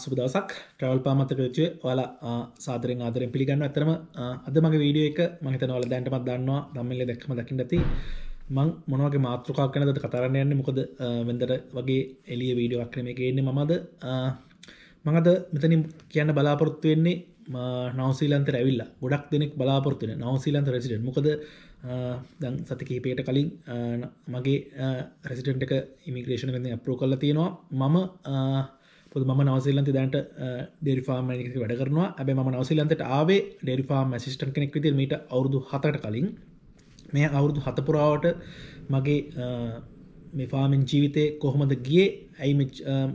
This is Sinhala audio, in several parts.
සුබ දවසක් ට්‍රවල් පාමතකරචේ ඔල සාදරෙන් ආදරෙන් පිළිගන්න ඇතරම අද මගේ වීඩියෝ එක මහිතනවල දැන්ටමත් දන්නවා දම්මල්ල දක්ම දකිින් ඇති මං මොනවගේ මාතෘකා කනද කතරන්න යන්න මොකද වෙදර වගේ එලිය වීඩියෝ අක්‍රම එක එන්නේ මමද මඟද මෙතන කියන්න බලාපොරොත්තු වෙන්නේ නවසීලන්ත රැවිල්ලා ගොඩක් දෙනෙක් බලාපොරත්තුන නවසීලන්ත රෙසිඩෙන්ට් මොකද දැන් සති කහිපයට කලින් මගේ රෙසිටෙන්ට් එක ඉමිග්‍රේෂණ වෙන්න අප්‍රෝ කල තියෙනවා මම පොද ම නවසිල්ලන්ති දැන්ට ඩෙරිෆාර්මනික වැඩ කරනවා ඇබේ ම නවසිල්ලන්තට ආවේ ඩෙරිෆාර්ම සිිටන් කෙනෙක් විදිර මට අවුදු හතට කලින් මේ අවුරුදු හතපුරාවට මගේ මෙෆාමෙන් ජීවිතය කොහොමද ගිය ඇයි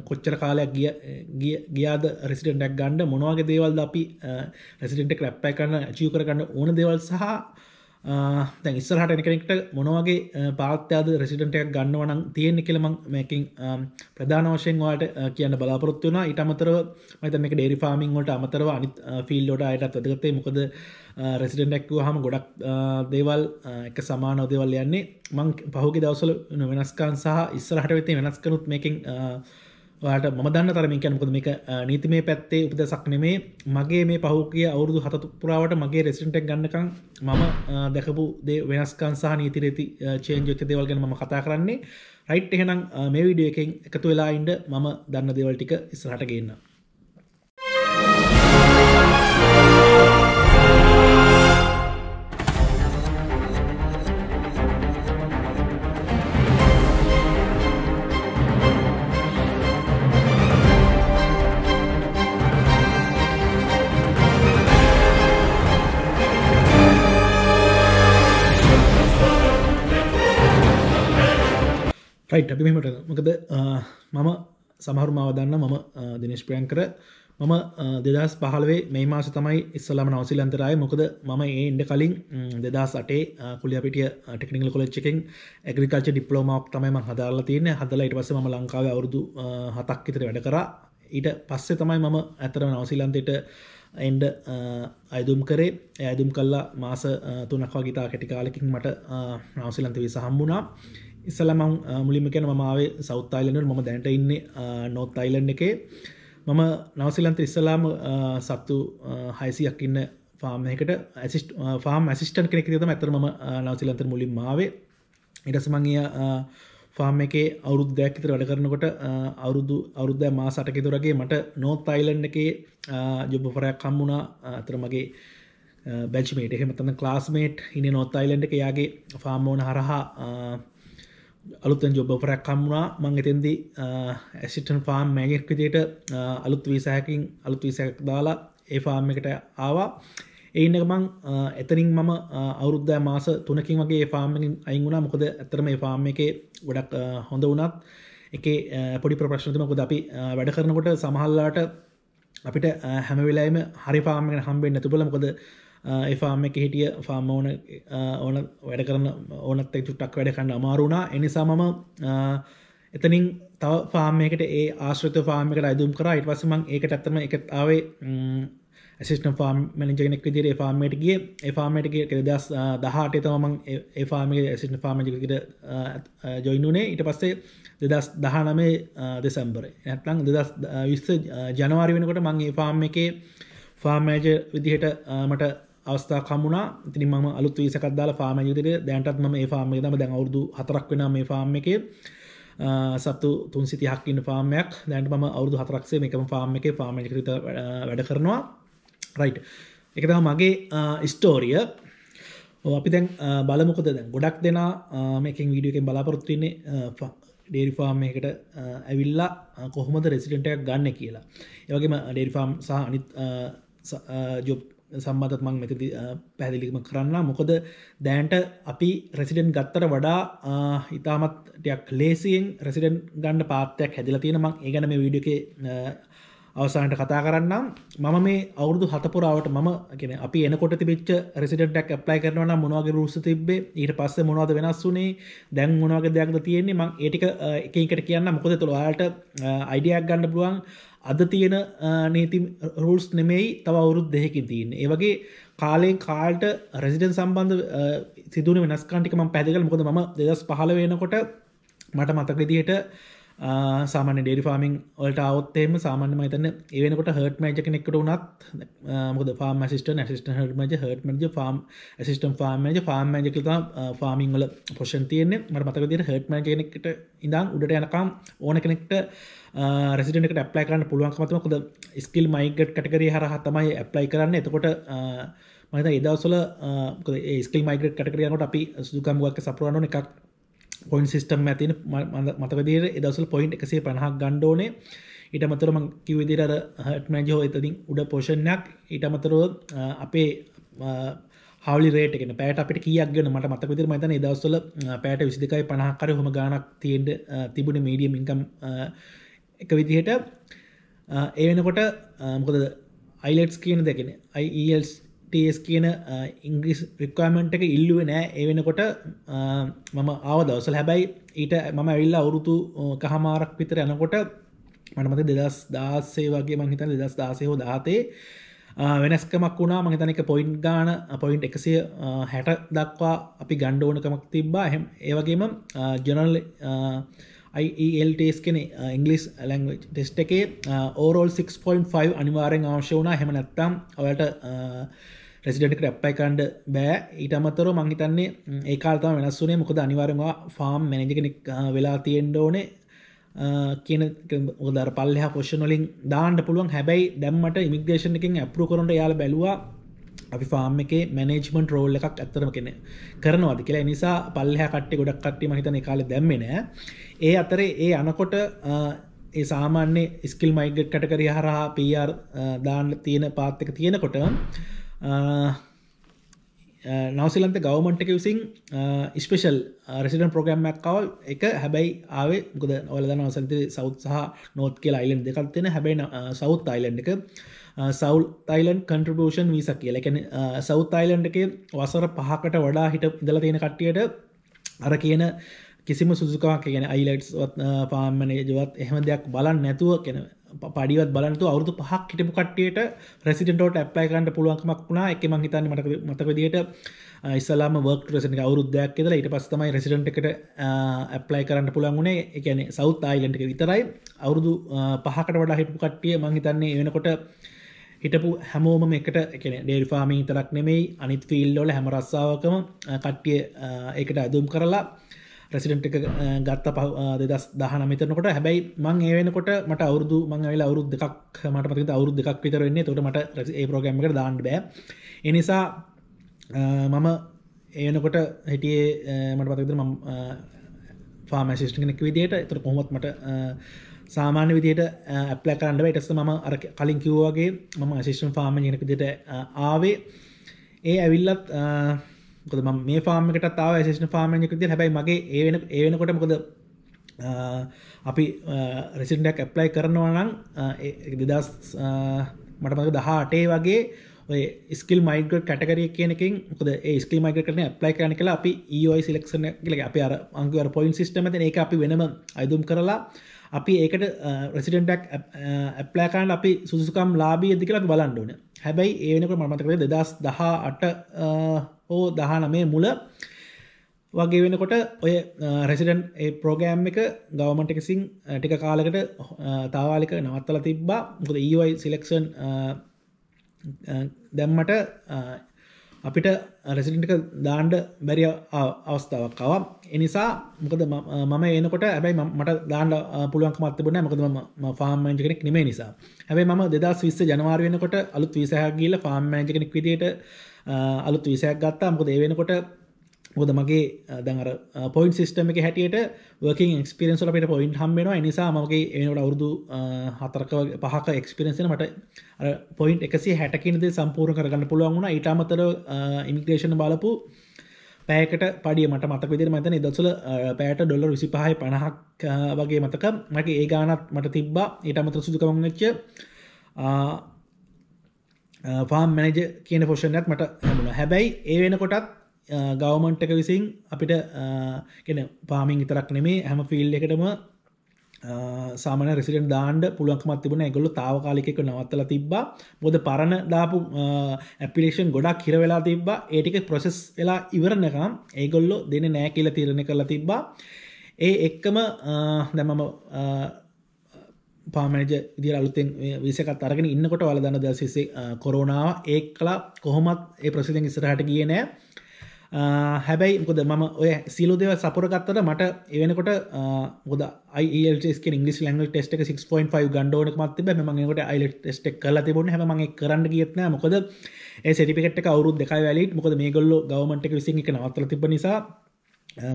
කොච්චර කාලයක් ගිය ගියාද රෙසිඩෙන්ටක් ගණ්ඩ මොනවාගේ දේවල්ද අපි රෙසිඩෙන්ට කරැප්පය කරන්න චිය කරගන්න ඕන දේවල් සහ දැන් ඉස්සරහට එනකෙනෙක්ට මොනවගේ පාත්්‍යයාද රෙසිඩටයක් ගන්නවනම් තියෙන්නෙ කෙළම මේකින් ප්‍රධාන වශයෙන් වාට කියන්න බලාපොරොත්තු වන ඉටමතරව මත මේක ඩේරි ෆාමිං වලට අමතරව අනි ෆිල් ොට අයටත් වැදගතේ මොකද රෙසිඩෙන්ටැක්ව හම ගොඩක් දේවල් එක සමාන දේවල් යන්නේ මං පහුගේ දවසල වෙනස්කාන් සහ ඉස්සරහට වෙතේ වෙනස් කනුත් මේකින් ට ම දන්න තරමින් යනකොද මේක නීති මේ පැත්තේ උපද සක්නෙමේ මගේ මේ පහුකිය අවුරදු හතු පුරාවට මගේ රෙසිටක් ගන්නකම් මම දැකපු දේ වෙනස්කන්සාහ නීතිරේති චේන්ජෝක දේවල්ගෙන ම කතා කරන්නේ රයිට් එහෙනම් මේ විඩියකින් එකතු වෙලායින්ඩ මම දන්න දේවල්ටික ඉස්රහට ගේන්න රයිට් අපි මෙමට මොකද මම සමහරුමාව දන්න මම දිනේශ්පයන් කර මම දෙදස් පහලවේ මේ මාස තමයි ඉස්සලම නවසිල්ලන්තරය මොකද මම ඒන්ඩ කලින් දෙදස් අටේ කුලියපිටිය ටෙක්නිකල් කොලච්චකින් ඇග්‍රිකල්ච ඩිප්ලෝමක් තමයිම හදාරලා තියන හදලා ඉට පස ම ලංකාව අවුරදු හතක් ඉතර වැඩ කර ඊට පස්සේ තමයි මම ඇතරම නවසිලන්තයට එන්ඩ අයදුම් කරේ ඇදුම් කල්ලා මාස තුනක්වා ගිතා කැටිකාලකින් මට නවසිලන්තවී සහම්බුණා ඉස්සලම මුලිමකන මාවේ සෞතායිලනට ම දැන්ට ඉන්න නොත් අයිලන් එකේ මම නවසිලන්ත ඉස්සලාම සත්තු හයිසියක් ඉන්න ෆාමකට ඇසිට ෆාම් ඇසිස්ටන් කෙනෙක් තම ඇතරම නවසිලන්ත මුලින් මාවේ ඉටසමංගිය ෆාම් එක අවුරුද්ධයක් තර වැඩ කරනකොට අවුරුදු අවුරුද්ධ මා සටකිතුරගේ මට නෝත් අයිලන්් එකේ ජොබ්බොපරයක් කම්මුණා අතර මගේ බැච්මේට එහෙමතන ලාස්මේට් ඉන්න නොත් අයිලන්ඩ් එක යාගේ ෆාම්මෝන හරහා අලුතෙන් ජොබ ෆරක් කම්ුණා මං එතෙන්දි ඇසිටන් ෆාම් මෑගෙක් විදියට අලුත් වීසාහකින් අලුත් වීසයක් දාලා ඒ ෆාම් එකට ආවා ඒන්න මං එතනින් මම අවුරුද්ධ මාස තුනකින් වගේ ෆාර්මකින් අයිංගුණා මොකද ඇතරම ෆාර්ම එක ගොඩක් හොඳ වුණත් එක පොඩි ප්‍රශ්නතිමකොද අපි වැඩ කරනකොට සමහල්ලාට අපිට හැමවෙලාම හරි ෆාර්මෙන් හම්බෙන් නැතුබල මොකද එෆාම එක හිටිය ෆාම ඕන ඕන වැඩ කරන ඕනත් එක් චුට්ටක් වැඩ කන්න අමාරුණා එනිසා මම එතනින් තව ෆාමයකට ඒ ආශ්‍රත ෆාමිකට අයදුම් කර ඉට පසමං ඒක ඇත්තම එකතාවේ ඇසිට ාම් මනජගෙනෙක් විදිර ෆාමට ගිය එෆාමටගේ කෙදස් දහටේ තමන් ඒෆාමික ඇසිට ෆාමජකට ජොයිනුනේ ඉට පස්සේ දෙදස් දහනමේ දෙසම්බර ඇත්ලං දෙදස් විස්ස ජනවාරි වෙනකොට මංගේ ෆාම් එකේ ෆාමෑජ විදිහට මට අවස්ථා කමුණා ඉතින් මම අලුත් වීසකක් දාලා ෆාම් එක විදිහට දැනටත් මම මේ ෆාම් එකේ තමයි දැන් අවුරුදු 4ක් වෙනවා මේ ෆාම් එකේ සත්තු 330ක් ඉන්න ෆාම් එකක් දැනට මම අවුරුදු 4ක්සේ මේකම ෆාම් එකේ ෆාම් එකේ විතර වැඩ කරනවා රයිට් ඒක තමයි මගේ ස්ටෝරිය අපි දැන් බලමුකද දැන් ගොඩක් දෙනා මේකෙන් වීඩියෝ එකෙන් බලාපොරොත්තු වෙන්නේ ඩේරිෆාම් එකට ඇවිල්ලා කොහොමද රෙසිඩෙන්ටයක් ගන්න කියලා. ඒවගේම ඩේරිෆාම් සහ අනිත් ජොබ් සම්බතත් මං මෙතති පැදිලිම කරන්න මොකද දෑන්ට අපි රෙසිඩෙන්් ගත්තර වඩා ඉතාමත්යක් ලේසියෙන් රෙසිඩෙන්් ගණ්ඩ පාත්තයක් හැදිල තියෙන මං ඒගැන මේ විඩියක අවසානට කතා කරන්නම් මම මේ අවුදු හතපුරාවට ම කියෙන අපි එනකොට තිබච් රෙසිඩටක් ප්ලයි කරනවන මොනවාගේ රුස තිබේ ඊට පස්ස මොනවද වෙනස් වුනේ දැන් මොනවාගේ දෙයක්ද තියෙන්නේ මං ඒටික එකකට කියන්න මොකද තුළවාට අයිඩියක් ගන්න පුළුවන් අද තියෙන නීති රූල්ස් නෙමෙයි තව අවුරුත් දෙහකින් තියන්න ඒවගේ කාලයෙන් කාල්ට රෙසිඩන් සම්බන්ධ සිදුවන වෙනස්කාන්ටිකම පැදිකල් මොකද ම දෙදස් පහල වෙනකොට මට මතක විදිහයට සාමාන්‍ය ඩේඩි ෆාමිං ඔලට අවත්තේම සාමාන්‍ය මතන ඒවනකොට හට මජ කෙනෙක්කට වනත් මොද ාම සිට සිට හටමජ හටමජ ාම් සිටම් ාමජ ාම් මජක ෆාමිං වල පොෂන් තියන්නේ මට මතක දිර හටම කෙනෙක්ට ඉඳම් උඩට යනකාම් ඕන කෙනෙක්ට රෙසිටනට ප්ලයි කරන්න පුළුවන්කමතම කොද ස්කිල් මයිගට් කටකරේ හර හතමයි ඇප්ලයි කරන්න එතකොට මත එදවසල ස්කල් මයිගට කටකරයනට අපි සුදුකම්ුවක් සපුරුවන එකක් පොයින් සිිටම් ඇතින මතකදේ එදසල් පොයින්් එකසේ පණහක් ගණ්ඩෝනේ ඉට මතරම කිවවිදිරර හටමැජෝ එතතිින් උඩ පෝෂණයක් ඉට මතරෝ අපේ හලි රේට පැට අපට කියගෙන මට මතකවිදිර මතන දවසල පෑට විසිකයි පණහකර හොම ගානක් තියෙන්ට තිබුණ මීඩියම් ඉකම් එක විදිහට ඒ වෙනකොට මොකද අයිලට්ස් e කියන දෙකෙන අයිල්ස් ටස් කියන ඉංග්‍රිස් රික්වමට එක ඉල්ලුව නෑ ඒ වෙනකොට මම ආව දවසල් හැබැයි ඊට මම ඇවිල්ලා අවුරුතු කහමාරක් විතර යනකොට මනමත දෙදස් දාස්සේ වගේ මංහිතන් දෙදස් දාසය හෝ දාතේ වෙනස්කමක් වුණා මහිතනක පොයින්් ගාන පොයින්් එකසිය හැට දක්වා අපි ගණ්ඩෝනකමක් තිබ්බා හෙම ඒවගේම ජනල් IELTS කෙන ඉංගලිස් ලංග ටෙස්ට එකේ ඕරෝල් 6.5 අනිවාරෙන් අවශ්‍ය වුණා හෙම නැත්තම් ඔයට රෙසිඩට ක්‍රප්පයි කණ්ඩ බෑ ඊට අමතර මංහිතන්නේ um, ඒකාල්තම වෙනස් වුනේ මොකද අනිවාරවා ෆාම් මැනජ කෙනෙක් uh, වෙලා තියෙන්ඩ ඕනේ uh, කියන දර පල්ල පොෂ්නොලින් දාන්න පුළුවන් හැබැයි දැම්මට ඉමිග්‍රේෂණ එකින් ඇපරු කරට යාල බැලවා අපි ෆාම් එක මැනේජ්මන්ට රෝල්ල එකක් ඇත්තරම කෙන කරනවාද කියලා නිසා පල්ලහ කට්ටි ගොඩක් කට්ටි මහිතන කාල දැම්මෙන ඒ අතරේ ඒ අනකොට ඒ සාමාන්‍ය ස්කල් මයිගට් කටකරි හරහා පර් දාන්න තියෙන පාත්තක තියෙනකොට නවසිලන්ත ගවමන්ටක විසින් ස්පේෂල් රෙසිඩන් ප්‍රගම්මක් කවල් එක හැබැයි ආවේ ගොද ඔලද නවසන්ත සෞත් සහ නෝත් කියලා අයිලන්් දෙකක් තියෙන හැබැයි සෞත් අයිලන්් එක සවල් තයිලන් කන්ට්‍රබෂන් වීස කියල එකන සෞත් අයිලන්් එක වසර පහකට වඩා හිට ඉදල තියෙන කට්ටියට අර කියන කිසිම සුදුකාවක් ගැන අයිලයිට්ස්වත් පාමනේජවත් එහම දෙයක් බලන්න නැතුව කෙන පඩිවත් බලන්තු අවුදු පහක් හිටපු කට්ටියට රෙසිඩටෝට ඇප්ලයි කරන්න පුළුවන්කමක් වුණා එක මං හිතන්න මට මතකදිට ඉස්සලාම වර්ක් රෙසිට අවුරුද්ධයක් කියදලා ඉට පස්සමයි රෙසිඩට එකට ඇප්ලයි කරන්න පුළන්ගුණේ එකන සෞත් අයිලන්ට එක විතරයි අවුරුදු පහකට වඩා හිටපු කට්ටිය මං හිතන්නේ වෙනකොට හිටපු හැමෝම එකට එකන ඩේල්ෆාමී තරක් නෙමෙයි අනිත් ෆිල්ලෝල හැමරස්සාාවකම කට්ටිය එකට ඇදුම් කරලා රෙසිඩට් එක ගත්ත පහ දෙදස් දහන මෙතරනකොට හැබැයි මං ඒවෙනකොට මට අවුරදු මං වෙලා අවුරුද් දෙකක් මට පති අවුරුද් දෙකක් විතරවෙන්නේ තොට මට ඒ ප්‍රෝගම්මක දාන්න බෑ එනිසා මම ඒනකොට හිටියේ මට පතිතර ම ෆාමසිිෂ් කෙනෙක් විදියට එතර කොහොමත් මට සාමාන්‍ය විදියට ඇප්ලෑ කරන්නව ඉටස ම අර කලින් කිව්වාගේ මම ශිෂන් ෆාම ගෙනක දෙට ආවේ ඒ ඇවිල්ලත් ගොද ම මේ ෆාර්මකට තාව ශේෂන ෆාර්මයකද හැබයි මගේ ඒවෙන ඒවෙනකොට මොකද අපි රෙසින්ඩක් ඇප්ලයි කරනවනම් දෙදස් මටමක දහටේ වගේ ස්කල් මයික කටකරිය කියනකින් ොද ස්කල් මයික කරන ප්ලයි කරන කලා අපි ඒයි සිලක්ෂන කියල අප අර අංගුවර පොයින් සිිටම ඒ අපි වෙනම අයිදුම් කරලා අපි ඒකට රෙසිඩෙන්ටක් ඇප්ලෑකාන් අපි සුසුකම් ලාබී ඇදි කියලා බලන්ඩුවන හැබැයි ඒනක මතකද දෙදස් දහා අට හෝ දහා නමේ මුල වගේ වෙනකොට ඔය රෙසිඩන් ඒ ප්‍රෝගෑම් එක ගවමට එකසින් ටික කාලකට තාවාලික නවත්තල තිබ්බා මුද ඒවයි සිලෙක්ෂන් දැම්මට අපිට රෙසිඩටක දාන්ඩ බැරි අවස්ථාවක් කව එනිසා මොකද මම එනකොට ඇබයි මට දාන්න පුළුවන් මත්තබන මකද ම ෆාර්මෑජ කෙනෙක් නෙමේ නිසා හැබයි ම දෙදස් විස්ස ජනවාර වෙනකොට අලුත් විසහක් ගීල ෆාර්මෑජ කෙනෙක් විදිට අලුත් විසයක් ගත්තා මොකද ඒවෙනකොට හොද මගේ දැර පොයින් සිිටම එක හැටියට වර්කින් ක්ස්පිරෙන්සල පට පොයින්් හම්බෙන නිසා මගේ ඒනට අවුදු හතරක පහක එක්ස්පිරෙන්සින මට පොයින්් එකසි හැටකින්ද සම්පූර්ණ කරගන්න පුළුවන්ුණ ඉටමතර ඉමිග්‍රේෂණ බලපු පෑකට පඩිය මට මතක විදිර මතන දසල පෑට ඩොල්ල විසි පහයි පණහක් වගේ මතක මගේ ඒ ගානත් මට තිබ්බා ඉටමතර සුදුකමච්ච ෆාම් මැනජ කියන පොෂණයක් මට හැබුණ හැබැයි ඒ වෙනකොටත් ගවමන්ටක විසින් අපිට කෙන පාමින් ඉතරක් නෙමේ හැම ෆිල් එකටම සාමන රෙසිඩෙන් දාන්ඩ පුළුවන්කමත් තිබුණ ඇගොලු තාවකාලිකෙක නවත්තල තිබ්බා බොද පරණ දාපු ඇපිලේෂන් ගොඩක් හිරවෙලා තිබ්බා ඒටික ප්‍රොසෙස් වෙලා ඉවරණකම් ඒගොල්ලො දෙන නෑ කියල තිරණ කරලා තිබ්බා ඒ එක්කම දැමම පාමනජ දි අලුතෙන් විසකත් අරගෙන ඉන්නකොට වලදන්න දසිසේ කොරෝනාව ඒ කලා කොහොමත් ඒ ප්‍රසිදෙන් ඉස්සරහට ගිය නෑ හැබැයි ගොද මම ඔය සිලු දෙව සපුරගත්තට මට එවෙනකොට ගොද යිල්ක ඉංගි ලංග ටෙස්ට එක 6.5 ගන්ඩෝන මත්ති බැ මගේකට අයිල ටෙස්ට කල තිබුණ හැම මගේ කරන්න ගියත්න මොකද ඒ සටිපිකට අවරු දෙක වැලි මොකද මේ ගොල්ල ගවමට විසි එක නවත්තල තිබ නිසා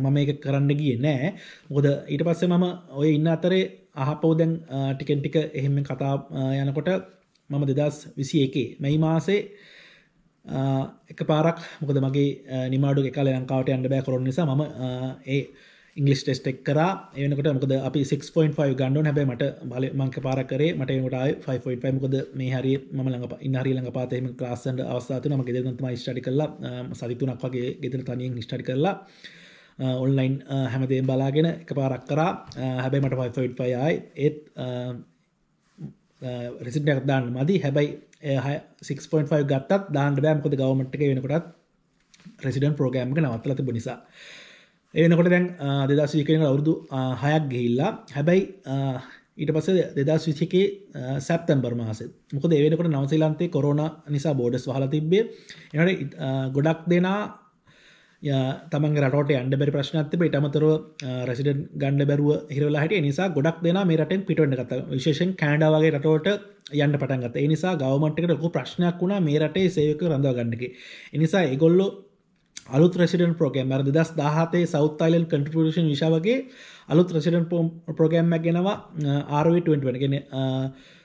මම එක කරන්න ගිය නෑ මොකද ඊට පස්සේ මම ඔය ඉන්න අතරේ අහපෝදැන් ටිකෙන්ටික එහෙම කතා යනකොට මම දෙදස් විසි එකේ මැයි මාසේ එක පාරක් මොකද මගේ නිමාඩු එකල ලංකාවට අන්ඩ බෑ කරන නිසා ම ඒ ඉංගලිස් ටෙස්ටෙක් කර එනකට මොකද අපි 6.5 ගණඩුව හැබේ මට බල මංක පාරකරේ මට ට 5.5 මොකද මේ හරි ම ළඟ ඉන්නහරි ළඟ පාතම ක්‍රස්සන්ට අවස්සාතු ම ගෙදනතම ස්ටි කරලා සතිතුනක් වගේ ගෙදන තනියෙන් ස්ටි කරලා ඔන්ලයින් හැමතේ බලාගෙන එක පාරක් කරා හැබැමට 5.5යි ඒත් රෙසිටක් දාන්න මදි හැබයි 6.5 ගත්තත් දාන්න බෑමකොද ගවමට්ක වෙනකොටත් රෙසිඩන් පෝගෑම්ක නවත්තල තිබ නිසා එනකොට දැන් දෙදස් විකරෙන අවුරුදු හයක් ගිහිල්ලා හැබැයි ඊට පස දෙදස් විසිකේ සැප්තැම්බර් මාස මොක දෙවෙනකට නවසීලන්තේ කොරන නිසා බෝඩස් හල තිබ්බේ එනට ගොඩක් දෙනා තමන් රට අන්ඩ බැරි ප්‍රශ්නත්තිබ ඉටමතර රැසිඩ ගණඩ බැරුව හිරලාහට නිසා ගොඩක් දෙෙන මේ රටෙන් පිටුවන්න කත විශේෂෙන් කෑඩාවගේ රටෝට යන්න පටන්ගත එනිසා ගවමට්කට ලොකු ප්‍රශ්නයක් වුණා මේ රටේ සේවක රඳවා ගන්නකි එනිසා එගොල්ලො අලුත් රෙසිඩන් ප්‍රෝගම් ඇර දෙදස් දාහතේ සෞතයිලල් කටිපිෂන් විශාවගේ අලුත් රෙසිඩන් පෝම් ප්‍රෝගම්ම ගෙනවා ආරවිටුවෙන්ට් වනගෙන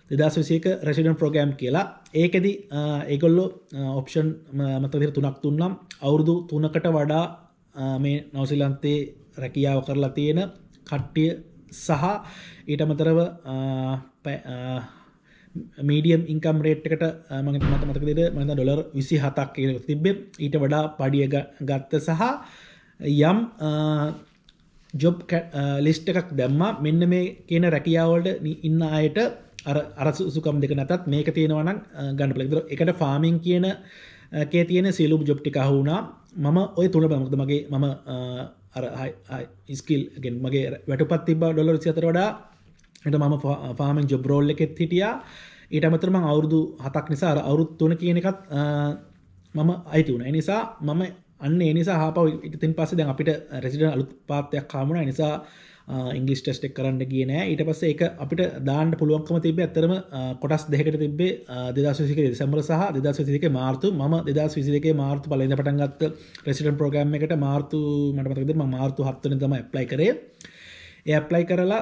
දෙදස් විසියක රෙසිඩන් ප්‍රෝගෑම් කියලා ඒකෙදි ඒගොල්ලො ඔප්ෂන් මතදිර තුනක් තුන්නම් අවුරුදු තුනකට වඩා මේ නවසිලන්තේ රැකියාව කරලා තියෙන කට්ටිය සහ ඊට මතරව මීඩියම් ඉන්කම් රේට්කට මගේ මත මතකද මඳ ඩොලර් විසි හතක් කියෙන තිබේ ඊට වඩා පඩිය ගත්ත සහ යම් ජොබ් ලිස්ට එකක් දැම්මා මෙන්න මේ කියන රැකියාවලට ඉන්න අයට අරසුකම් දෙක නැතත් මේක තියෙනවනම් ගන්න පලෙක්දර එකට ෆාමිං කියන කේ තියෙන සියලුම් ජොප්ටික හුුණා මම ඔය තුළ බමක්ද මගේ මම ඉස්කල් ගෙන් මගේ වැටපත් තිබ ඩොලර සිතර වඩා එට මම ෆාමින් ජොබ්රෝල්ල එකෙත් හිටියා ඊට අමතරම අවුරුදු හතක් නිසා අවුරුත් තුන කියන එකත් මම අයිතිවුණ එනිසා මම අන්න එනිසා හප ඉතින් පස්ස දැන් අපිට රෙසිඩ අලුත් පාත්තයක් කාමුණ නිසා ඉංගලිස් ටෙස්ටෙක් කරන්න කිය නෑ ඊට පස්සේ එක අපිට දාන්න පුළුවන්කම තිබ ඇතරම කොටස් දෙකට තිබේ දෙදශසික දෙසම්බර සහ දෙදශසික මාර්තු ම දෙදස් විසිකේ මාර්තු පලද පටන්ගත් ප්‍රසිඩන් ප්‍රෝගම් එකට මාර්තු මටමතකද මාර්තු හත්වන තම ඇප්ලයි කරේ ඒ ඇප්ලයි කරලා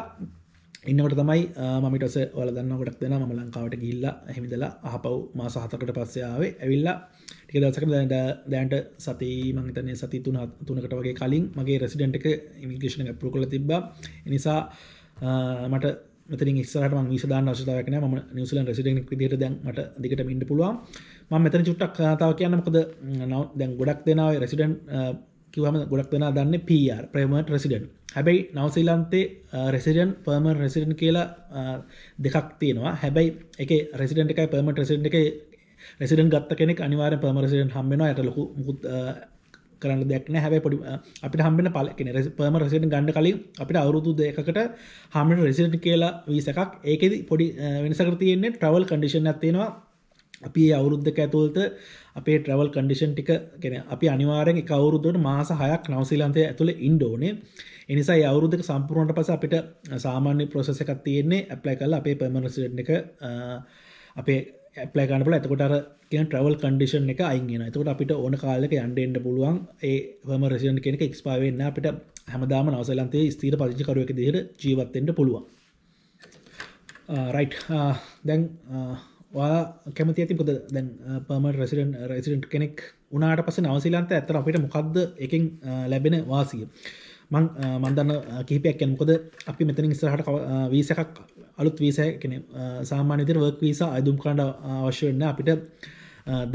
ඉන්නකට තමයි මමිටස වලදන්න ගොඩක් දෙෙන ම ලංකාවට ගිල්ල හෙමිදලා හපව් මා සහතකට පස්සයාවේ ඇවිල්ලා ටික දසක දැන්ට දැන්ට සති මංතනය සති තුන තුනකට වගේ කලින් මගේ රෙසිඩෙන්ට් එක ඉමිග්‍රේෂණ පරු කළ තිබ නිසා මට මෙතන ස්සරට ම විසදා අවශතාවකන ම නිසල රෙසිඩෙන්ක් දිට දැන් මට දිකට ඉන්න පුළුවන් ම මෙතන චුට්ටක් කතාව කියන්න මොකද නව දැන් ගොඩක් දෙනාව රෙසිඩන්ට් කිවම ගොඩක් වෙන දන්න පR ප්‍රමට රෙසිඩන් හැබැයි නවසීලන්තේ රෙසිඩන් පර්ම රෙසිඩන් කියලා දෙකක් තියෙනවා හැබැයි එක රෙසිඩට එකයි පර්මට රෙසිඩ් එක රෙසිඩන් ගත්ත කෙනෙක් අනිවාර පර්ම රෙසිඩන් හම්බෙන ඇටලකු මුත් කරන්න දෙයක්න හැබැයි පොඩි අපිට හම්බෙන පල කෙන පර්ම රෙසිඩන් ගණඩ කලින් අපිට අවුරුදු දෙකට හමට රෙසිඩට කියලා වීසකක් ඒකෙදි පොඩි වෙනසකර තියෙන්නේ ට්‍රවල් කඩිෂන් ඇතිෙනවා අපි අවුරුද්ධක ඇතුළත අපේ ට්‍රවල් කඩිෂන් ටික ගෙන අපි අනිවාරෙන් කවුරුද්දට මාස හයක් නවසීලන්තය ඇතුළ ඉන්ඩෝනේ එනිසා අවුරුද්ධක සම්පූර්ණට පස අපිට සාමාන්‍ය ප්‍රසෙස එකක් තියෙන්නේ ඇප්ලයි කල් අපේ පමණසිට එක අපේ ඇපලගනල ඇතකොට කියන ට්‍රවල් කඩිෂන් එක අයිගෙන එතකොට අපිට ඕන කාලක අන්ඩෙන්ඩ පුළුවන් ඒ හම රසින් කෙනෙක එක්ස්පාවෙන්න අපිට හැමදාම නවසලන්තේ ස්තීර පරිචිකරුවක දිහට ජීවත්තෙන්ට පුළුවන් රයි් දැන් වා කැමති ඇති පුද දැන් පමට රෙසිඩන් රෙසිඩට් කෙනෙක් උනාට පස නවසිලන්ත ඇතර අපිට මොකක්ද එකින් ලැබෙන වාසිය මං මන්දන්න කහිපයක් කැන්කොද අපි මෙතනින් ඉස්සරහට වීසකක් අලුත් වීසය කෙන සාමාන්‍යතර වර්ක් වීසා අයදුම් කරඩ අවශ්‍යවෙන්න අපිට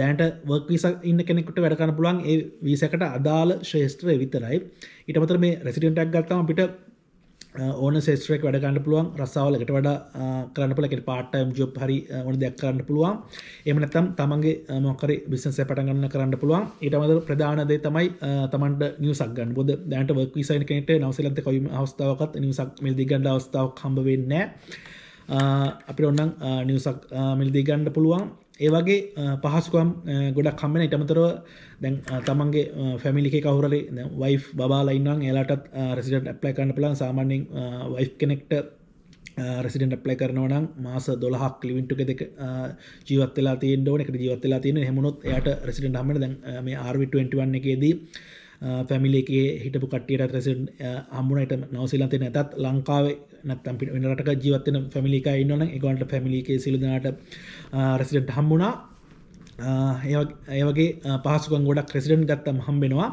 දැනට වර්ක් විස ඉන්න කෙනෙකුට වැඩකන්න පුළන් ඒ වීසකට අදාළ ශ්‍රේෂත්‍රය විතරයි ඉටමතර මේ රෙසිඩෙන්ටක් ගත්තම අපිට ඕන සේත්‍රයක් වැඩගන්න පුළුවන් රස්සාාවලකට වඩ කරන්න පලකට පාටම් ජොබ් හරි ඕන දෙයක් කරන්න පුළුවන් එමනතම් තමන්ගේ මොකර බිසන්සය පටගන්න කරන්න පුළුවන් ඉටමද ප්‍රධානදේ තමයි තමන්ට නිියසක්ගන්න බොද දැන්ට වක් විසයින් කෙනෙට නවසලන්ත කොයිම අවස්ථාවකත් නිසක් මිල්දි ගන්න අවස්ථාවක් හම්බවෙන්න අපි ඔන්නන් නිසක් මිල්දී ගණ්ඩ පුළුවන් ඒවගේ පහස්කම් ගොඩක් කම්මෙන ඉටමතරව දැන් තමන්ගේ ෆැමිලි කවරලේ වයි බාලයින්නම් එලාටත් රෙසිඩට ඇප්ලයි කරන්න පලන් සාමාන්‍යෙන් වයි් කෙනෙක්ට රෙසිඩට ප්ලයි කරනවනම් මාස දොලහක් ලිවින්ටු දෙක ජීවතලා තිය ෝනෙක ජීවතලා තියෙන හෙමුණොත් යට රෙසිඩට හම දැන් මේ ආර්විටුවන්ටුවන්න එකේදී පැමිලේකේ හිටපු කටියට රැසින් අම්මුණට නවසිලන්තේ නැතත් ලංකාවේ නැත්තම් පිට වෙනරට ජීවත්වෙන පැමිලිකා ඉන්නන එකගන්ට පැමිලිකේ සිලදනට රැසිට හම්බුණා ඒවගේ පහසුකන් ගොඩක් ක්‍රෙසිඩන්් ගත්තම් හම්බෙනවා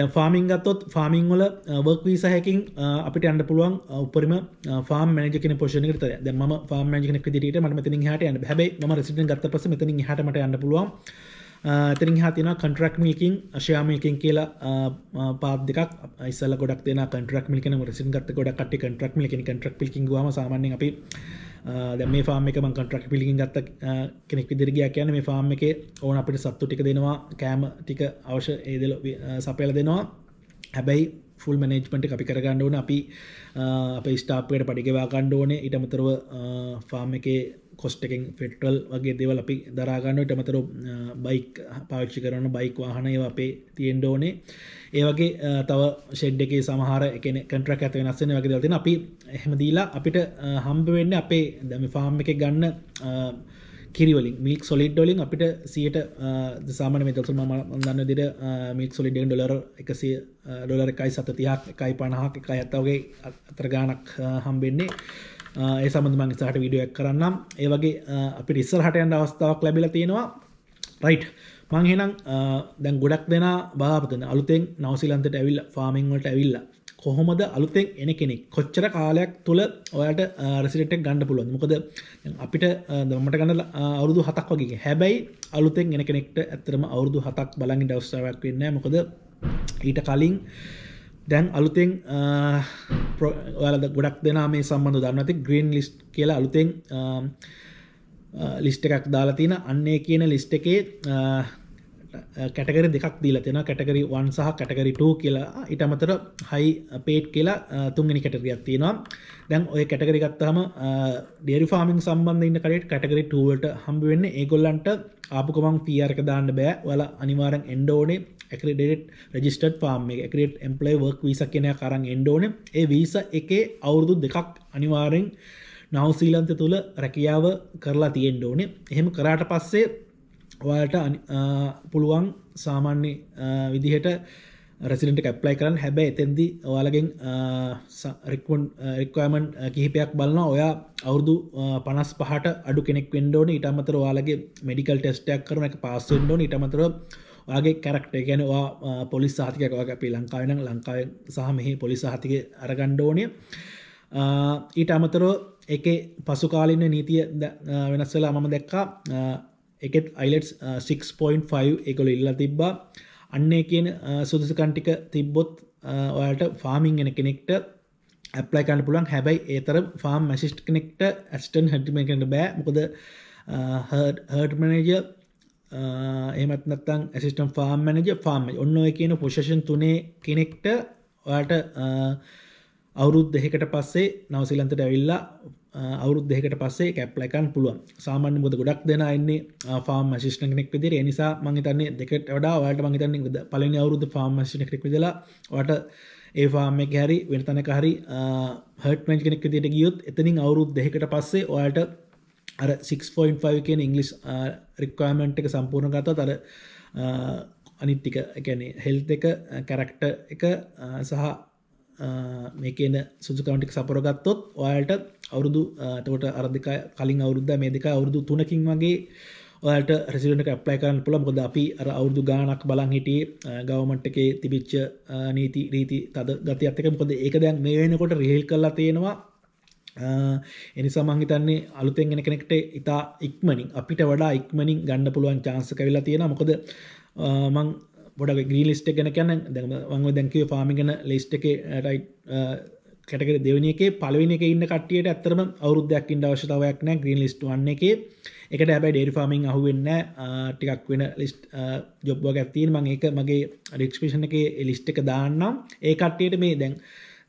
දැ ෆාමිං ගත්තොත් ෆාමිං වල වර්ක්වී සහකින් අපිට අන්ඩ පුළුවන් උපරම ාම මනජක පොෂන ත ම ාම ජනක දිට මට මතින් හට හැ ම රසිට ගත්ත පස මෙතින් හටමට අන්න පුළුවන් එතනින් හා තියෙනවා කන්ට්‍රක් මිල්කින් ෂයා මිල්කින් කියලා පාත් දෙකක් ඉස්සල ගොඩක් දෙන කන්ට්‍රක් මිල්කන රසින් ගත ගොඩක් කට කන්ට්‍රක් මිලකින් කන්ට්‍රක් පිල්කින් ම සාමන්නෙන් අපි දැම ෆාම එක කන්ට්‍රක් පිලිකින් ගත්ත කෙනෙක් විදිරගයක් කියන මේ ෆාම් එක ඕන අපිට සත්තු ටික දෙනවා කෑම ටික අවශ්‍ය ඒදල සපයල දෙනවා හැබැයි ෆුල් මනේජ්මට අපි කරගන්න ඕන අපි අප ස්ටාප්කට පඩිගවා කණ්ඩ ඕන ඉටමතරව ෆාම් එකේ කොස්ටකින් ෆෙටල් වගේ දෙවල් අපි දරාගන්නට මතරු බයික් පාච්චි කරන බයික් වාහනය අපේ තියෙන්ඩෝනේ ඒවගේ තව ෂෙඩ් එක සමහර එකන කට්‍රක් ඇත වෙනස්සන වගේ දතින අපි හෙමදීලා අපිට හම්බවෙන්න අපේ දැම ෆාම් එක ගන්න කිරිවලින් මික් සොලිඩ් ඩොලින් අපිට සියට සාමන මෙතල්සු ම දන්න දිට මික් සොලිඩෙන් ඩොලර් එකසිය ඩොලර එකයි සතතියක් එකයි පණහක් එකයි ඇත්තවගේ අත්‍රගානක් හම්බෙන්නේ ඒ සමඳ මං සහට විඩියක් කරන්නම් ඒවගේ අපි රිස්සල් හටයන්ට අවස්ථාවක් ලැබිල තියෙනවා රයිට් මංහෙනම් දැන් ගොඩක් දෙෙන බාපතන අලුතෙන් නවසිලන්තට ඇවිල් ෆාමිංවලට ඇවිල්ල කොහොමද අලුතෙන් එන කෙනෙක් කොච්චර කාලයක් තුළ ඔයාට රසිටෙක් ගණඩ පුළුවන් මොකද අපිට දමට ගන්න අවුදු හතක් වගේ හැබැයි අලුතෙන් එන කෙනෙක්ට ඇතරම අවුදු හතක් බලගින් ඩවස්සාවක් වෙන්න මොකද ඊට කලින් දැන් අලුතෙන් ඔයාලද ගොඩක් දෙනා මේ සම්බඳ දන්නති ග්‍රීන් ලිස්් කියලා අලුතෙන් ලිස්ට එකක් දාලා තියෙන අන්නේ කියන ලිස්ට එකේ කැටගරි දෙකක් දීලා තියෙන කැටගරි වන් සහ කැටගරි 2 කියලා ඊට අමතර හයි පේඩ් කියලා තුන්වෙනි කැටගරියක් තියෙනවා දැන් ඔය කැටගරි ගත්තාම ඩේරි ෆාමින් සම්බන්ධ ඉන්න කඩේට කැටගරි 2 වලට හම්බ වෙන්නේ ඒගොල්ලන්ට ආපු ගමන් PR එක දාන්න බෑ ඔයාලා අනිවාර්යෙන් එන්න ඕනේ ඇකරිඩට රජිස්ටට පාම එකකට එම්පලේ වර්ක් වීස කෙනය කරන්න එන්ඩෝන ඒ වීස එකේ අවුරුදු දෙකක් අනිවාරෙන් නවසීලන්ත තුළ රැකියාව කරලා තියෙන් ඕනේ එහෙම කරාට පස්සේ ඔයාට පුළුවන් සාමාන්‍ය විදිහට රෙසිඩට කැප්ලයි කරන්න හැබැයි එතැදි ඔයාලගෙන් රික්වන් රික්වමන් කිහිපයක් බලන්න ඔයා අවුරදු පනස් පහට අඩු කෙනෙක් වෙන්ඩෝන ඉටමතර වාලගේ මඩිකල් ටෙස්ටයක් කරන එක පස්සෙන්ඩෝන ඉටමතර වගේ කැරක්ට ගැනවා පොලිස් සාතිකයක් වගේ අපි ලංකාවනම් ලංකාව සහ මෙහි පොලිස් සාහතික අරගණ්ඩෝනය ඊට අමතරෝ එක පසුකාලින්න නීතිය වෙනස්වෙලා මම දැක්කා එකත් අයිලට් 6.5 එකකොල ඉල්ලා තිබ්බා අන්නේ කියන සුදුසකන්ටික තිබ්බොත් ඔයාට ෆාමිං එෙන කෙනෙක්ට ඇප්ලයිකන්න පුළන් හැබැයි ඒතර ෆාම් මැසිිස්් කෙනෙක්ට ඇස්ටන් හැටිමකට බෑ මොකද හර්ට් මනජ ඒමත් නත්තං ඇසිස්ටම් ෆාම් මැනජ ෆාම් ඔන්න ඔය කියන පොෂෂන් තුනේ කෙනෙක්ට ඔයාට අවුරුද් දෙහකට පස්සේ නවසිලන්තට ඇවිල්ලා අවුරුද් දෙහකට පස්සේ කැප්ලකන් පුළුවන් සාමාන්‍ය බොද ගොඩක් දෙෙන එන්නේ ෆාම් ශිෂ්න කෙනෙක් විදිර එනිසා මහිතන්නේ දෙකට වඩා ඔයාට මහිතන්නේ පලනි අවුරුද්ධ ෆාම් ශින කෙක් විදලා වට ඒ ෆාම් එක හැරි වෙනතනක හරි හට් මැජ් කෙනෙක් විදිට ගියොත් එතනින් අවුරුද් දෙහකට පස්සේ ඔයාට අර 6.5 කියෙන් ඉංගලිස් රික්වාමෙන්ට් එක සම්පූර්ණ ගතත් අර අනිත්තික එකැනෙ හෙල් එක කැරක්ට එක සහ මේකන සුදුකවටික් සපරගත්තොත් ඔයායට අවුරුදු තවට අරධික කලින් අවුරුද්ධ මේ දෙක අවුරුදු තුනකින් වගේ ඔට රෙසිට ප්ලයි කරන්න පුළ බොද අපි අර අවුදු ගානක් බලන් හිටියේ ගවමට් එකේ තිබිච්ච නීති රීති තද ගතයත්තක පොද ඒක දැන් මේ වෙනකොට රිහෙල් කරලා තියෙනවා එනිසා මං හිතන්නේ අලුතෙන් එන කෙනෙක්ට ඉතා ඉක්මනින් අපිට වඩා ඉක්මනින් ගන්න පුළුවන් chance එක වෙලා තියෙනවා මොකද මං පොඩක් ග්‍රීන් ලිස්ට් එක ගැන කියන්නේ දැන් මම දැන් කිව්වේ ෆාමින් ගැන ලිස්ට් එකේ රයිට් කැටගරි දෙවෙනි එකේ පළවෙනි එකේ ඉන්න කට්ටියට ඇත්තටම අවුරුද්දක් ඉන්න අවශ්‍යතාවයක් නැහැ ග්‍රීන් ලිස්ට් 1 එකේ. ඒකට හැබැයි ඩේරි ෆාමින් අහුවෙන්නේ නැහැ. ටිකක් වෙන ලිස්ට් ජොබ් වර්ක් තියෙන මම ඒක මගේ ඩිස්ක්‍රිප්ෂන් එකේ ලිස්ට් එක දාන්නම්. ඒ කට්ටියට මේ දැන්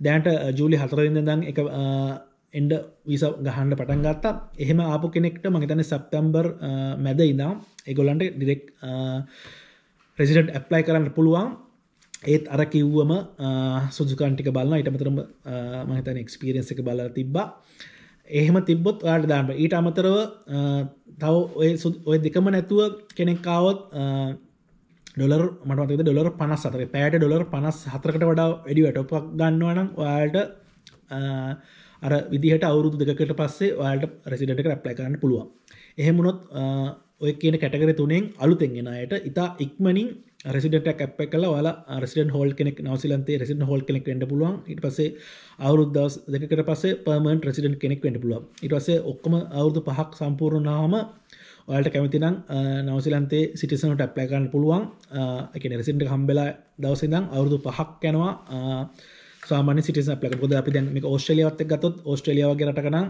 දැනට ජූලි 4 වෙනිදා ඉඳන් එක එන්ඩ විස ගහන්ඩ පටන් ගත්තා එහෙම ආපු කෙනෙක්ට මගේතන සැප්තැම්බර් මැද ඉදාම් එගොලන්ට ඩිරෙක් ප්‍රසිඩට් ඇප්ලයි කරන්න පුළුවන් ඒත් අර කිව්වම සුදුකාන්ටික බලන්න ඉටමතරම මහිතන එක්ස්පිරෙන්ස එක බල තිබ්බා එහෙම තිබ්බොත් වාට දාන්න ඊට අමතරව තව ඔය දෙකම නැතුව කෙනෙක්කාවත් ඩොලර් මටමතක ඩොලර් පනස් අතර පෑට ඩොලර් පනස් හතරකට වඩා වැඩි වැටපක් ගන්නවනම් ඔයාට අර විදිහට අවුරුදු දෙකට පස්සේ ඔයාලට රෙසිඩට රැප්ලයි කරන්න පුළුවන් එහෙමුණොත් ඔය කියන කැටගර තුනෙන් අලුතෙන්ගෙන අයට ඉතා ඉක්මනින් රෙසිඩට කැප්ප කල ල රෙසිඩ හෝල් කෙනෙක් නවසිලන්තේ රෙසිඩ හෝල් කෙනෙක් වඩ පුලුවන් ඉට පසේ අවුරුද්දස් දෙකට පසේ පර්මන් රෙසිඩට කෙනෙක් වඩ පුළුවන් ඉටසේ ඔක්කම අවුරුදු පහක් සම්පූර්ණාම ඔයාලට කැමතිනම් නවසිලන්තේ සිටිසනට ඇප්ලයි කරන්න පුළුවන් එක රෙසිට හම්බෙලා දවසඳම් අවුරුදු පහක් යැනවා සාමාන්‍ය සිටිසන් අප්ලයි කරනවා. මොකද අපි දැන් මේක ඕස්ට්‍රේලියාවත් එක්ක ගත්තොත් ඕස්ට්‍රේලියාව වගේ රටක නම්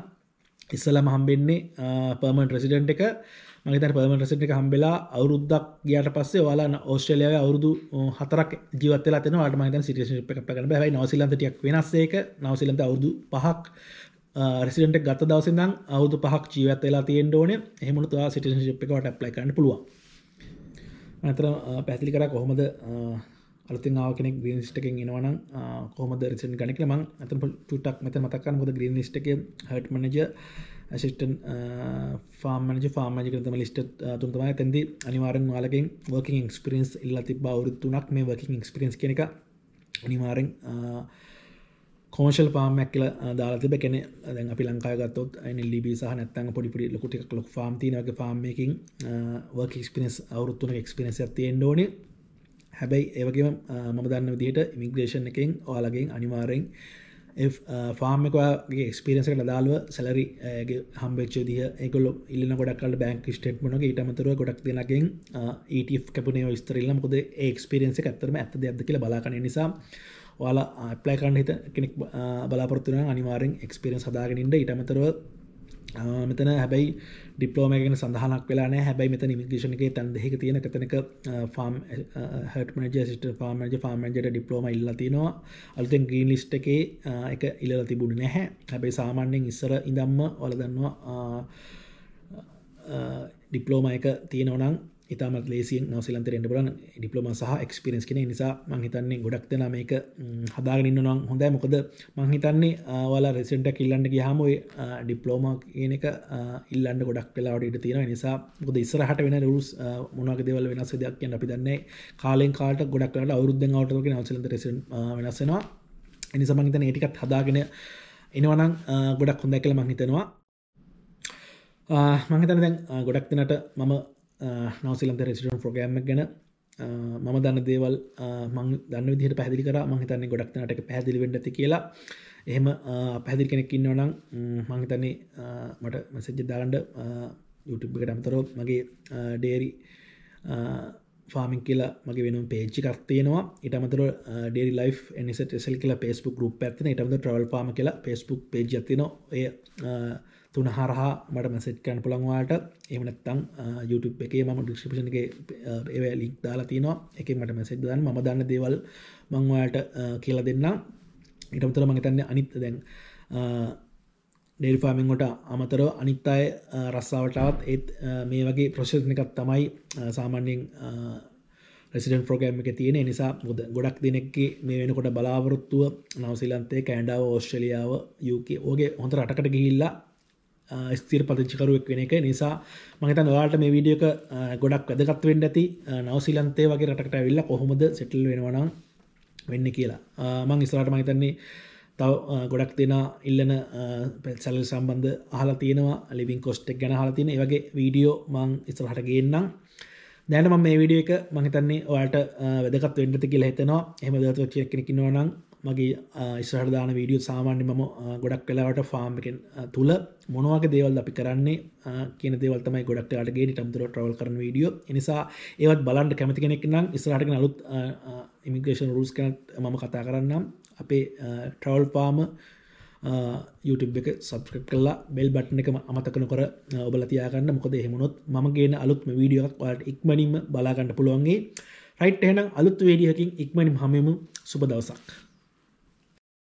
ඉස්සලම හම්බෙන්නේ පර්මනන්ට් රෙසිඩන්ට් එක මම හිතන්නේ පර්මනන්ට් රෙසිඩන්ට් එක හම්බෙලා අවුරුද්දක් ගියාට පස්සේ ඔයාලා ඕස්ට්‍රේලියාවේ අවුරුදු 4ක් ජීවත් වෙලා තිනවා ඔයාලට මම හිතන්නේ සිටිසන්ෂිප් එකක් ගන්න බෑ හැබැයි නවසීලන්ත ටිකක් වෙනස් ඒක නවසීලන්ත අවුරුදු 5ක් රෙසිඩන්ට් එක ගත දවසේ ඉඳන් අවුරුදු 5ක් ජීවත් වෙලා තියෙන්න ඕනේ එහෙම වුණොත් ඔයා සිටිසන්ෂිප් එකට ඇප්ලයි කරන්න පුළුවන් අතර පැහැදිලි කරා කොහොමද අලතිනාව කෙනෙක් ග්‍රීන් ලිස්ටකින් එනවනම් කොහොමද රිසල්ට් ගන්න කියලා මම අතන චුට්ටක් මෙතන මතක් කරන්න මොකද ග්‍රීන් ලිස්ට් එකේ herd manager assistant farm manager farm manager කෙනෙක් තමයි ලිස්ට් තුන තමයි එතෙන්දී අනිවාර්යෙන් ඔයාලගෙන් වර්කින් එක්ස්පීරියන්ස් ඉල්ලලා තිබ්බ අවුරුදු තුනක් මේ වර්කින් එක්ස්පීරියන්ස් කියන එක අනිවාරෙන් කෝෂල් පාමක් කියල දාලතිබ කෙන දැන් අපි ලංකාගත්තොත් අන ලිබි සහ නැත්තන් පොඩිපිඩි ලොකුටික් ලොක් ාම් තිනක පාම්මකින් වර්ක ක්ස්පිනස් අවුත්තුන ක්ස්පිනස් ඇතියෙන් ඕනේ හැබැයි ඒවගේම මම දන්න විදිහට ඉමිග්‍රේෂන් එකෙන් ඔයාලගෙන් අනිවාරෙන් ෆාර්මකවාගේ ස්පිරන්සක ලදාල්ව සැලරි හම්බච්ච දිය එකල ඉල්ල ගොඩක්ල් බැංක ස්ටේට්මනගේ ඉටමතර ගොඩක් දෙනගෙන් ඊට e කැපනේ ස්තරල්ලම් කොද ඒක්ස්පිරන්ස ඇතරම ඇත දෙයක්ද කියල බලාකන නිසා වාලා ප්ලයිකන් හිත කෙනෙක් බලාපොරත්තුන අනිවාරෙන් එක්ස්පිරෙන් සදාගෙනින්ට ඉටමතරව මෙතන හැබයි ඩිපලෝමගෙන සඳහනක් වෙලාන හැබයි මෙත නිමිගේෂණගේ තන්දෙක තියෙන කතනක ෆාම් හටමජ සිට පාමජ ෆාමන්ජට ඩිපලෝම ඉල්ලතිනවා අලුතෙන් ග්‍රීන් ලිස්ට එකේ එක ඉල්ල තිබුණ නැහැ හැබයි සාමාන්‍යෙන් ඉස්සර ඉදම්ම ඔලදන්නවා ඩිපලෝම එක තියෙනවනම් ඉතාමත් ලේසින් නවසිලන්තර එන්න පුලන් ඩිපලොම සහ එක්ස්පිරස් කෙන නිසා මංහිතන්නේ ගොඩක් දෙෙන මේක හදාගනින්න නම් හොඳයි මොකද මංහිතන්නේ වලා රෙසිෙන්ට කිල්ලන්න ගහාමයි ඩිප්ලෝම කියන එක ඉල්ලන්න ගොඩක් වෙලාට ඉට තියෙන නිසා ගොද ඉස්සරහට වෙන රුස් මොනක දෙවල් වෙනස දෙයක් කියන්න අපි දන්නේ කාලෙන් කාට ගොඩක් කලට අවුද්ධ අවටක නවසලන්ත රෙස වෙනස්සෙනවා එනිසා මංහිතන ඒටිකත් හදාගෙන එනවනම් ගොඩක් හොඳ කළ මංහිතනවා මංහිතන දැන් ගොඩක් දෙනට මම නවසිලන්ත රෙසිටන් ප්‍රගෑම්ම ගැන මම දන්න දේවල් මං දන්න විදිහට පැදිලි කර මහිතන්නේ ගොඩක්නට පැදිලි වෙන්න ඇති කියලා එහෙම පැදිල් කෙනෙක් ඉන්නවනම් මංහිතන්නේ මට මසජ්ජ දාගන්ඩ YouTube එකට අමතරෝ මගේ ඩේරි ෆාමින් කියලා මගේ වෙනම් පේච්චි කර්තියනවා ඉටමතර ඩේරි ලයි එනිසට ෙසල් කියලා පේස්පු ගුප් ඇතින ඉටමද ට්‍රවල් පාම කියලා පේස්පුක් පේජතින තුන හරහා මට මැසෙට් කන්න පුළන්වාට එමනත්තං YouTube එකේ මම ඩික්ෂිපෂන් එක ඒ ලික් දාලා තිනවා එක මට මැසෙට් දන්න ම දන්න දේවල් මංවාට කියලා දෙන්න ඉටමතර මඟතන්න අනිත්ත දැන් ඩෙල්ෆාමින්ගොට අමතරව අනිත්තාය රස්සාාවටත් ඒත් මේ වගේ ප්‍රශෂණ එකත් තමයි සාමාන්‍යෙන් රෙසිඩන් ප්‍රෝගෑම් එක තියෙන නිසා මුද ගොඩක් දෙනෙක්ක මේ වෙනකොට බලාපොරොත්තුව නවසිලන්තේ කෑන්ඩාව ඕස්ට්‍රලියාව යුක ඕගේ හොඳ රටකට ගිහිල්ලා ස්තීර පතිච්චිකරුවක් වෙන එක නිසා මහිත නොවාට මේ වීඩියක ගොඩක් වැදගත්වෙන්ඩ ඇති නවසිලන්තේ වගේ රටකට ඇවිල්ල කොහොමද සෙටල් වෙනවනම් වෙන්න කියලා මං ඉස්ලාට මහිතන්නේ තව ගොඩක් දෙෙන ඉල්ලන පැත්සැල් සම්බන්ධ හලා තියෙනවා ලිවිින් කොස්ටක් ගැන හලා තියෙන වගේ වීඩියෝ මං ඉස්රහට ගන්නම් දැනම මේ විඩිය එක මහිතන්නේ ඔයාට වැදගත් වෙන්ඩති කියලා හිතනවා එහම දත්ව චයක්කෙනෙකිනවනම් මගේ ඉස්රධාන වීඩියෝ සාමාන්‍ය මම ගොඩක් කලාවට ෆාම් එකෙන් තුළ මොනවාගේ දේවල් අපි කරන්නේ කියන දෙවල්තමයි ගොඩක් අටගේ ටම්තුර ට්‍රවල් කරන වීඩියෝ නිසා ඒවත් බලන්ට කැමති කෙනෙක් නම් ඉස්රටක නලුත් ඉමිග්‍රේෂන් රූස් කනට මම කතා කරන්නම් අපේ ට්‍රවල් පාම YouTube එක සබස්ක්‍රප් කලා බෙල් බට්න එකම අමතකන කර ඔබල තියාගන්න මොකද එහෙමුණොත් ම ගේන අලුත්ම වීඩියක් වාට ඉක්මනින්ම බලාගන්න පුළුවන්ගේ රයිට් එහෙනම් අලුත් වේඩියකින් ඉක්මනින් හමමු සුබ දවසක්